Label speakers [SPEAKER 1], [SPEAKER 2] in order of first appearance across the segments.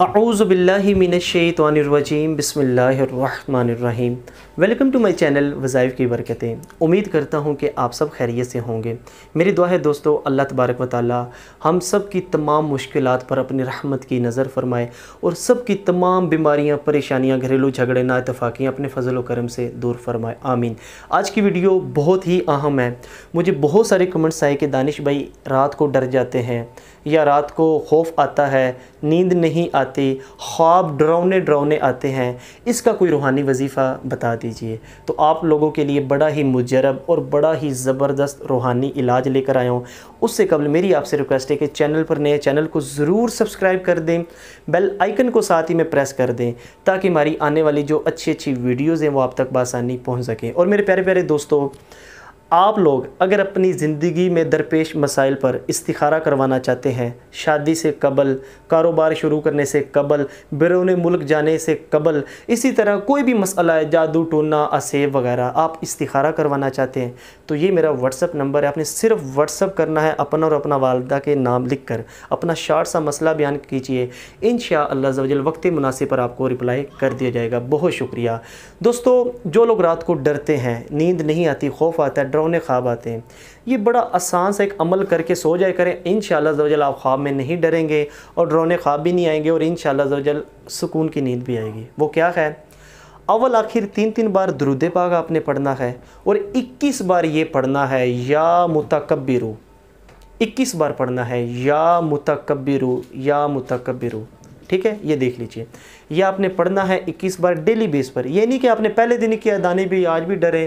[SPEAKER 1] आऊज़बिल्लिमिनशैतवानरवजीम बसमीम welcome to my channel वज़ाइफ की बरकतें उम्मीद करता हूँ कि आप सब खैरियत से होंगे मेरी दुआ है दोस्तों अल्लाह तबारक वाली हम सब की तमाम मुश्किल पर अपनी रहमत की नज़र फरमाए और सब की तमाम बीमारियाँ परेशानियाँ घरेलू झगड़े ना इतफाक़ियाँ अपने फजल करम से दूर फरमाए आमीन आज की वीडियो बहुत ही अहम है मुझे बहुत सारे कमेंट्स आए कि दानिश भाई रात को डर जाते हैं या रात को खौफ आता है नींद नहीं आती आते ख्वाब डरावने डरावने आते हैं इसका कोई रूहानी वजीफ़ा बता दीजिए तो आप लोगों के लिए बड़ा ही मुजरब और बड़ा ही ज़बरदस्त रूहानी इलाज लेकर आया हूँ उससे कबल मेरी आपसे रिक्वेस्ट है कि चैनल पर नए चैनल को ज़रूर सब्सक्राइब कर दें बेल आइकन को साथ ही में प्रेस कर दें ताकि हमारी आने वाली जो अच्छी अच्छी वीडियोज़ हैं वो आप तक बसानी पहुँच सकें और मेरे प्यारे प्यारे दोस्तों आप लोग अगर अपनी ज़िंदगी में दरपेश मसाइल पर इस्तारा करवाना चाहते हैं शादी से कबल कारोबार शुरू करने से कबल बैरून मुल्क जाने से कबल इसी तरह कोई भी मसला है जादू टोना असेब वगैरह आप इस्तारा करवाना चाहते हैं तो ये मेरा व्हाट्सअप नंबर है आपने सिर्फ व्हाट्सअप करना है अपना और अपना वालदा के नाम लिख कर अपना शार्ट सा मसला बयान कीजिए इन शाजल वक्त मुनासिब पर आपको रिप्लाई कर दिया जाएगा बहुत शुक्रिया दोस्तों जो लोग रात को डरते हैं नींद नहीं आती खौफ आता है डरावने ख्वाब आते हैं ये बड़ा आसान सा एक अमल करके सो जाए करें इन शजल आप ख्वाब में नहीं डरेंगे और डरावने ख्वाब भी नहीं आएंगे और इन शजल सुकून की नींद भी आएगी वो क्या है अवल आखिर तीन तीन बार दरुद पाग आपने पढ़ना है और इक्कीस बार ये पढ़ना है या मुतकबिरू इक्कीस बार पढ़ना है या मुतकबिर या मुतकबिरू ठीक है ये देख लीजिए ये आपने पढ़ना है 21 बार डेली बेस पर ये नहीं कि आपने पहले दिन किया दाने भी आज भी डरे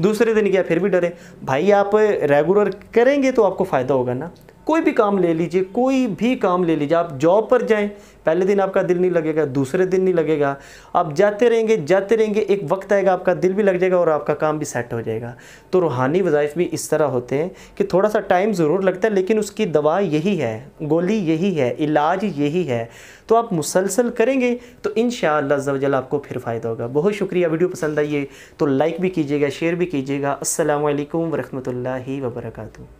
[SPEAKER 1] दूसरे दिन किया फिर भी डरे भाई आप रेगुलर करेंगे तो आपको फ़ायदा होगा ना कोई भी काम ले लीजिए कोई भी काम ले लीजिए आप जॉब पर जाएं पहले दिन आपका दिल नहीं लगेगा दूसरे दिन नहीं लगेगा आप जाते रहेंगे जाते रहेंगे एक वक्त आएगा आपका दिल भी लग जाएगा और आपका काम भी सेट हो जाएगा तो रूहानी वज़ाइफ भी इस तरह होते हैं कि थोड़ा सा टाइम ज़रूर लगता है लेकिन उसकी दवा यही है गोली यही है इलाज यही है तो आप मुसलसल करेंगे तो इन शजल आपको फिर फ़ायदा होगा बहुत शुक्रिया वीडियो पसंद आइए तो लाइक भी कीजिएगा शेयर भी कीजिएगा असल वरहमल वर्का